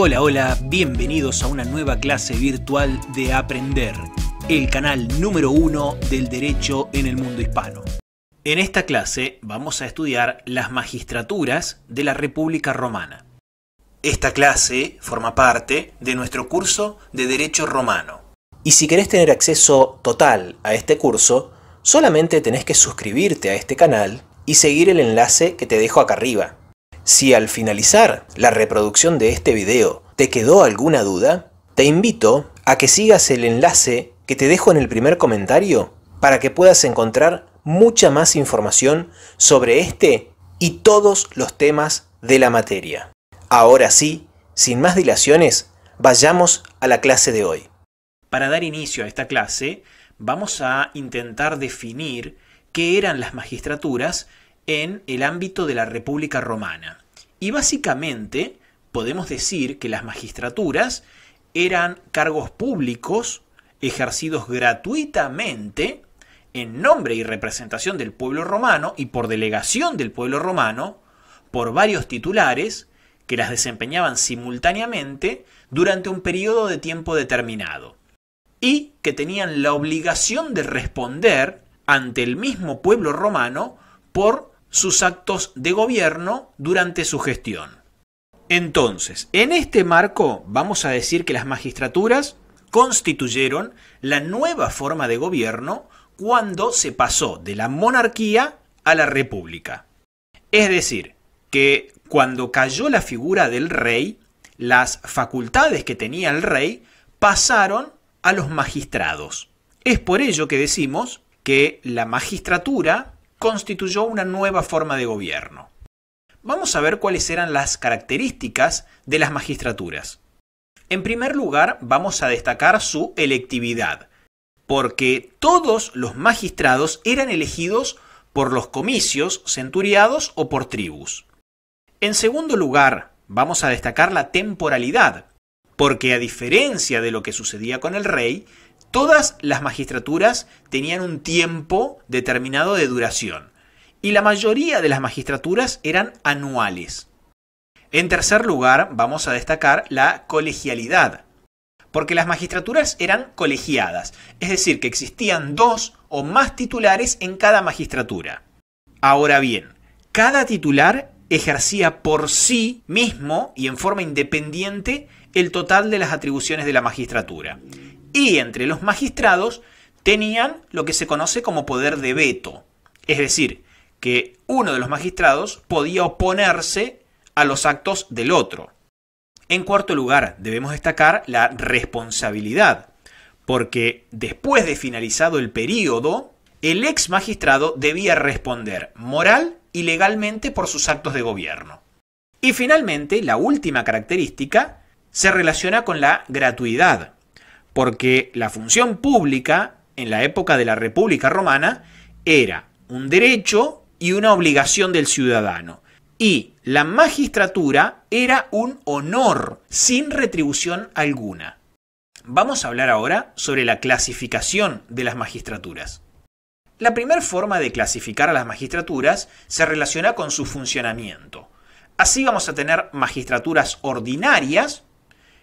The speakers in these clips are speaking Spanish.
Hola, hola, bienvenidos a una nueva clase virtual de Aprender, el canal número uno del derecho en el mundo hispano. En esta clase vamos a estudiar las magistraturas de la República Romana. Esta clase forma parte de nuestro curso de Derecho Romano. Y si querés tener acceso total a este curso, solamente tenés que suscribirte a este canal y seguir el enlace que te dejo acá arriba. Si al finalizar la reproducción de este video te quedó alguna duda, te invito a que sigas el enlace que te dejo en el primer comentario para que puedas encontrar mucha más información sobre este y todos los temas de la materia. Ahora sí, sin más dilaciones, vayamos a la clase de hoy. Para dar inicio a esta clase, vamos a intentar definir qué eran las magistraturas en el ámbito de la República Romana. Y básicamente podemos decir que las magistraturas eran cargos públicos ejercidos gratuitamente en nombre y representación del pueblo romano y por delegación del pueblo romano por varios titulares que las desempeñaban simultáneamente durante un periodo de tiempo determinado y que tenían la obligación de responder ante el mismo pueblo romano por sus actos de gobierno durante su gestión. Entonces, en este marco vamos a decir que las magistraturas constituyeron la nueva forma de gobierno cuando se pasó de la monarquía a la república. Es decir, que cuando cayó la figura del rey, las facultades que tenía el rey pasaron a los magistrados. Es por ello que decimos que la magistratura constituyó una nueva forma de gobierno. Vamos a ver cuáles eran las características de las magistraturas. En primer lugar, vamos a destacar su electividad, porque todos los magistrados eran elegidos por los comicios, centuriados o por tribus. En segundo lugar, vamos a destacar la temporalidad, porque a diferencia de lo que sucedía con el rey, Todas las magistraturas tenían un tiempo determinado de duración y la mayoría de las magistraturas eran anuales. En tercer lugar, vamos a destacar la colegialidad, porque las magistraturas eran colegiadas, es decir, que existían dos o más titulares en cada magistratura. Ahora bien, cada titular ejercía por sí mismo y en forma independiente el total de las atribuciones de la magistratura y entre los magistrados tenían lo que se conoce como poder de veto, es decir, que uno de los magistrados podía oponerse a los actos del otro. En cuarto lugar, debemos destacar la responsabilidad, porque después de finalizado el periodo, el ex magistrado debía responder moral y legalmente por sus actos de gobierno. Y finalmente, la última característica se relaciona con la gratuidad, porque la función pública en la época de la República Romana era un derecho y una obligación del ciudadano. Y la magistratura era un honor sin retribución alguna. Vamos a hablar ahora sobre la clasificación de las magistraturas. La primera forma de clasificar a las magistraturas se relaciona con su funcionamiento. Así vamos a tener magistraturas ordinarias,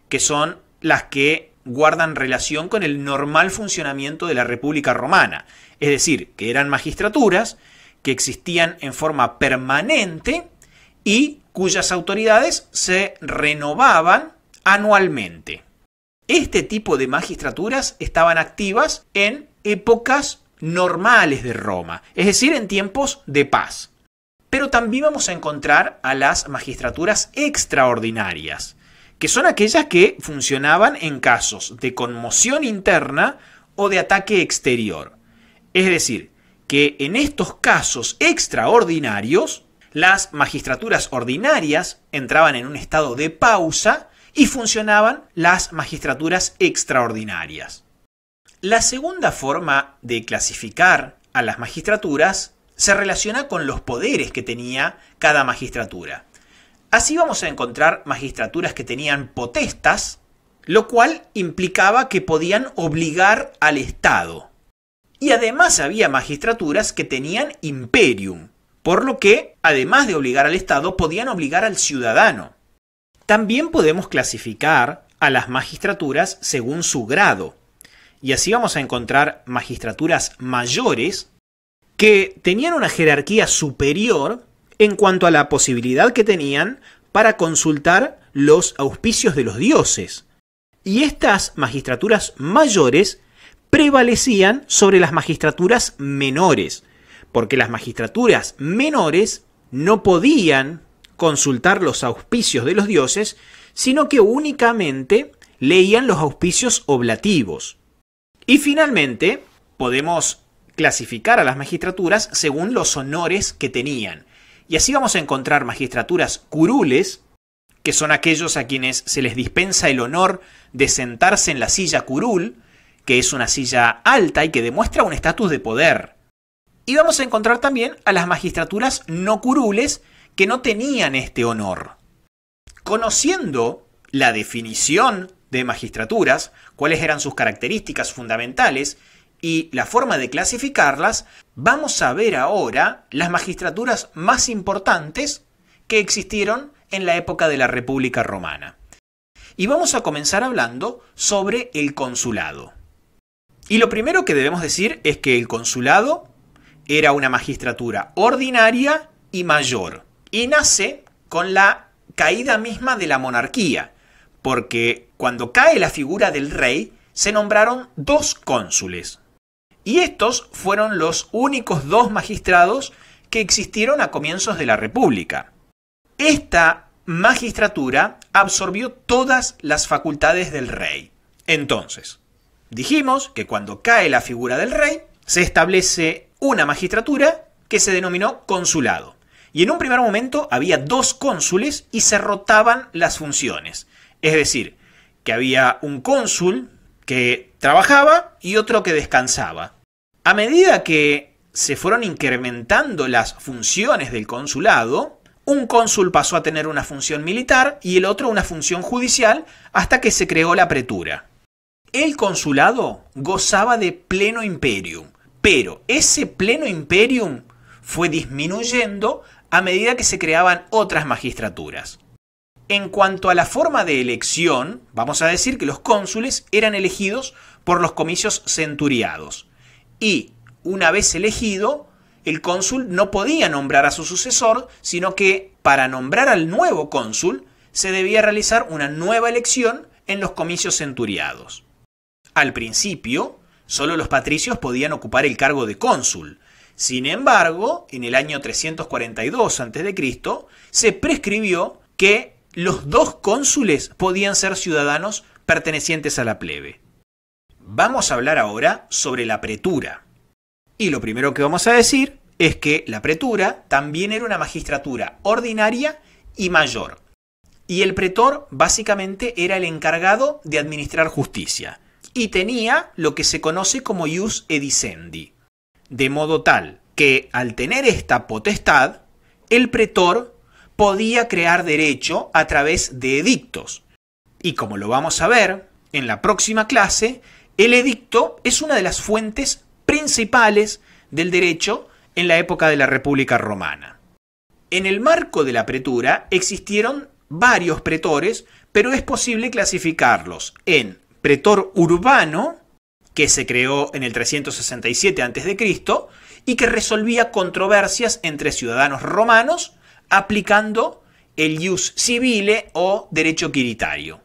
que son las que guardan relación con el normal funcionamiento de la República Romana, es decir, que eran magistraturas que existían en forma permanente y cuyas autoridades se renovaban anualmente. Este tipo de magistraturas estaban activas en épocas normales de Roma, es decir, en tiempos de paz. Pero también vamos a encontrar a las magistraturas extraordinarias, que son aquellas que funcionaban en casos de conmoción interna o de ataque exterior. Es decir, que en estos casos extraordinarios, las magistraturas ordinarias entraban en un estado de pausa y funcionaban las magistraturas extraordinarias. La segunda forma de clasificar a las magistraturas se relaciona con los poderes que tenía cada magistratura. Así vamos a encontrar magistraturas que tenían potestas, lo cual implicaba que podían obligar al Estado. Y además había magistraturas que tenían imperium, por lo que, además de obligar al Estado, podían obligar al ciudadano. También podemos clasificar a las magistraturas según su grado, y así vamos a encontrar magistraturas mayores que tenían una jerarquía superior en cuanto a la posibilidad que tenían para consultar los auspicios de los dioses. Y estas magistraturas mayores prevalecían sobre las magistraturas menores, porque las magistraturas menores no podían consultar los auspicios de los dioses, sino que únicamente leían los auspicios oblativos. Y finalmente, podemos clasificar a las magistraturas según los honores que tenían. Y así vamos a encontrar magistraturas curules, que son aquellos a quienes se les dispensa el honor de sentarse en la silla curul, que es una silla alta y que demuestra un estatus de poder. Y vamos a encontrar también a las magistraturas no curules que no tenían este honor. Conociendo la definición de magistraturas, cuáles eran sus características fundamentales y la forma de clasificarlas, vamos a ver ahora las magistraturas más importantes que existieron en la época de la República Romana. Y vamos a comenzar hablando sobre el consulado. Y lo primero que debemos decir es que el consulado era una magistratura ordinaria y mayor, y nace con la caída misma de la monarquía, porque cuando cae la figura del rey, se nombraron dos cónsules, y estos fueron los únicos dos magistrados que existieron a comienzos de la República. Esta magistratura absorbió todas las facultades del rey. Entonces, dijimos que cuando cae la figura del rey, se establece una magistratura que se denominó consulado. Y en un primer momento había dos cónsules y se rotaban las funciones. Es decir, que había un cónsul que trabajaba y otro que descansaba. A medida que se fueron incrementando las funciones del consulado, un cónsul pasó a tener una función militar y el otro una función judicial hasta que se creó la pretura. El consulado gozaba de pleno imperium, pero ese pleno imperium fue disminuyendo a medida que se creaban otras magistraturas. En cuanto a la forma de elección, vamos a decir que los cónsules eran elegidos por los comicios centuriados, y una vez elegido, el cónsul no podía nombrar a su sucesor, sino que para nombrar al nuevo cónsul se debía realizar una nueva elección en los comicios centuriados. Al principio, solo los patricios podían ocupar el cargo de cónsul. Sin embargo, en el año 342 a.C., se prescribió que los dos cónsules podían ser ciudadanos pertenecientes a la plebe. Vamos a hablar ahora sobre la pretura. Y lo primero que vamos a decir es que la pretura también era una magistratura ordinaria y mayor. Y el pretor básicamente era el encargado de administrar justicia. Y tenía lo que se conoce como ius edicendi. De modo tal que al tener esta potestad, el pretor podía crear derecho a través de edictos. Y como lo vamos a ver en la próxima clase, el edicto es una de las fuentes principales del derecho en la época de la República Romana. En el marco de la pretura existieron varios pretores, pero es posible clasificarlos en pretor urbano, que se creó en el 367 a.C., y que resolvía controversias entre ciudadanos romanos aplicando el ius civile o derecho quiritario.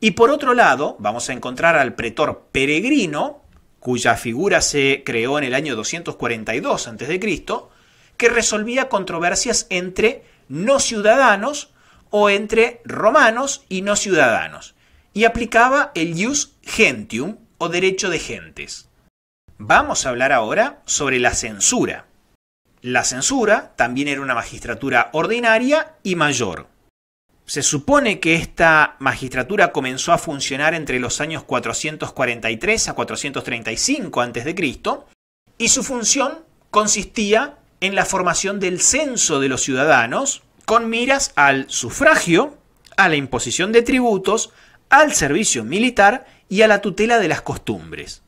Y por otro lado, vamos a encontrar al pretor peregrino, cuya figura se creó en el año 242 a.C., que resolvía controversias entre no ciudadanos o entre romanos y no ciudadanos, y aplicaba el ius gentium o derecho de gentes. Vamos a hablar ahora sobre la censura. La censura también era una magistratura ordinaria y mayor. Se supone que esta magistratura comenzó a funcionar entre los años 443 a 435 a.C. y su función consistía en la formación del censo de los ciudadanos con miras al sufragio, a la imposición de tributos, al servicio militar y a la tutela de las costumbres.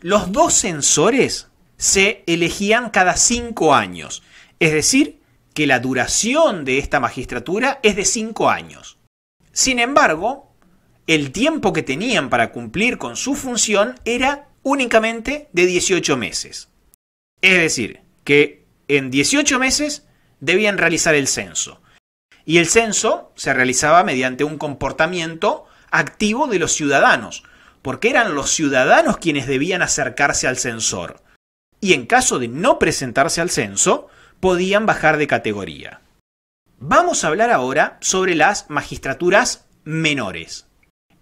Los dos censores se elegían cada cinco años, es decir, que la duración de esta magistratura es de cinco años. Sin embargo, el tiempo que tenían para cumplir con su función era únicamente de 18 meses. Es decir, que en 18 meses debían realizar el censo. Y el censo se realizaba mediante un comportamiento activo de los ciudadanos, porque eran los ciudadanos quienes debían acercarse al censor. Y en caso de no presentarse al censo, podían bajar de categoría. Vamos a hablar ahora sobre las magistraturas menores.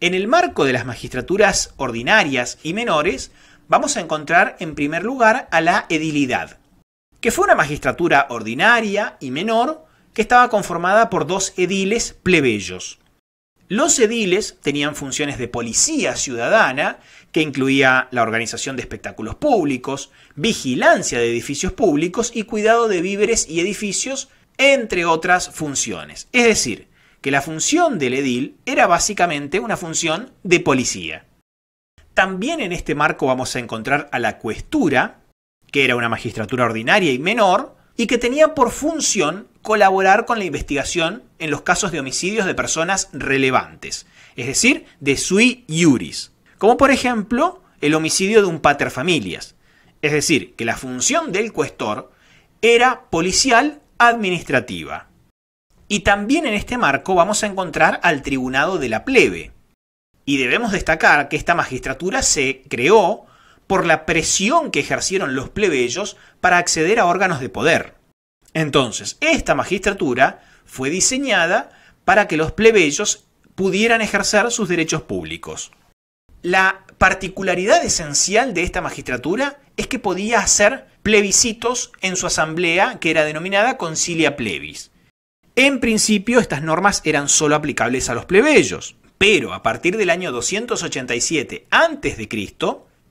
En el marco de las magistraturas ordinarias y menores, vamos a encontrar en primer lugar a la edilidad, que fue una magistratura ordinaria y menor que estaba conformada por dos ediles plebeyos, los ediles tenían funciones de policía ciudadana, que incluía la organización de espectáculos públicos, vigilancia de edificios públicos y cuidado de víveres y edificios, entre otras funciones. Es decir, que la función del edil era básicamente una función de policía. También en este marco vamos a encontrar a la cuestura, que era una magistratura ordinaria y menor, y que tenía por función colaborar con la investigación en los casos de homicidios de personas relevantes, es decir, de sui iuris, como por ejemplo el homicidio de un pater familias, es decir, que la función del cuestor era policial administrativa. Y también en este marco vamos a encontrar al Tribunado de la Plebe. Y debemos destacar que esta magistratura se creó por la presión que ejercieron los plebeyos para acceder a órganos de poder. Entonces, esta magistratura fue diseñada para que los plebeyos pudieran ejercer sus derechos públicos. La particularidad esencial de esta magistratura es que podía hacer plebiscitos en su asamblea que era denominada Concilia Plebis. En principio estas normas eran solo aplicables a los plebeyos, pero a partir del año 287 a.C.,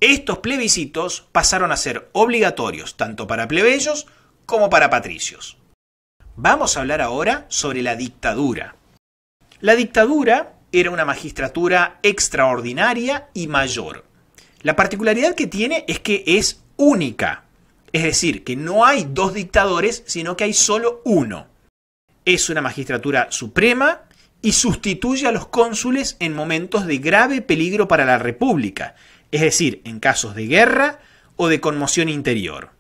estos plebiscitos pasaron a ser obligatorios tanto para plebeyos como para patricios. Vamos a hablar ahora sobre la dictadura. La dictadura era una magistratura extraordinaria y mayor. La particularidad que tiene es que es única, es decir, que no hay dos dictadores, sino que hay solo uno. Es una magistratura suprema y sustituye a los cónsules en momentos de grave peligro para la República, es decir, en casos de guerra o de conmoción interior.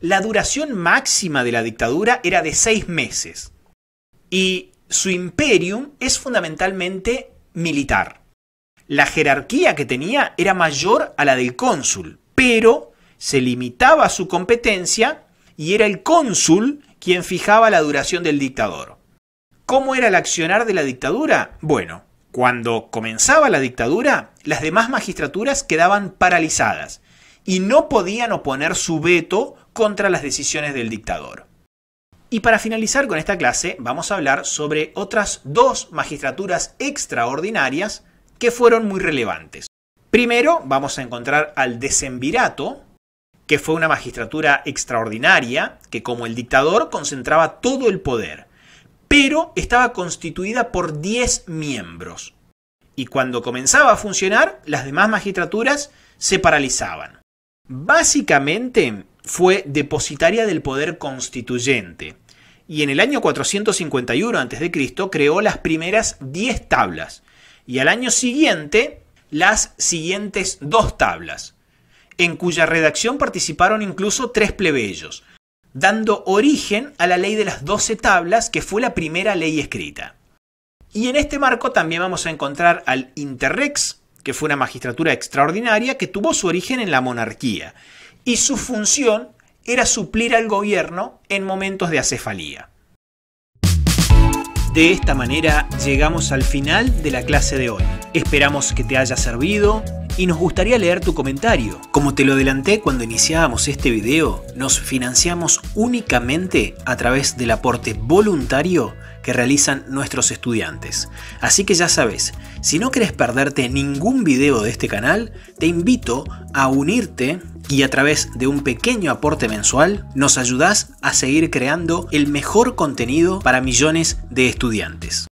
La duración máxima de la dictadura era de seis meses y su imperium es fundamentalmente militar. La jerarquía que tenía era mayor a la del cónsul, pero se limitaba a su competencia y era el cónsul quien fijaba la duración del dictador. ¿Cómo era el accionar de la dictadura? Bueno, cuando comenzaba la dictadura, las demás magistraturas quedaban paralizadas y no podían oponer su veto contra las decisiones del dictador. Y para finalizar con esta clase, vamos a hablar sobre otras dos magistraturas extraordinarias que fueron muy relevantes. Primero, vamos a encontrar al Desenvirato, que fue una magistratura extraordinaria que como el dictador concentraba todo el poder pero estaba constituida por 10 miembros. Y cuando comenzaba a funcionar, las demás magistraturas se paralizaban. Básicamente fue depositaria del poder constituyente, y en el año 451 a.C. creó las primeras 10 tablas, y al año siguiente las siguientes dos tablas, en cuya redacción participaron incluso tres plebeyos, dando origen a la ley de las doce tablas, que fue la primera ley escrita. Y en este marco también vamos a encontrar al Interrex, que fue una magistratura extraordinaria que tuvo su origen en la monarquía, y su función era suplir al gobierno en momentos de acefalía. De esta manera llegamos al final de la clase de hoy. Esperamos que te haya servido, y nos gustaría leer tu comentario. Como te lo adelanté cuando iniciábamos este video, nos financiamos únicamente a través del aporte voluntario que realizan nuestros estudiantes. Así que ya sabes, si no querés perderte ningún video de este canal, te invito a unirte y a través de un pequeño aporte mensual nos ayudas a seguir creando el mejor contenido para millones de estudiantes.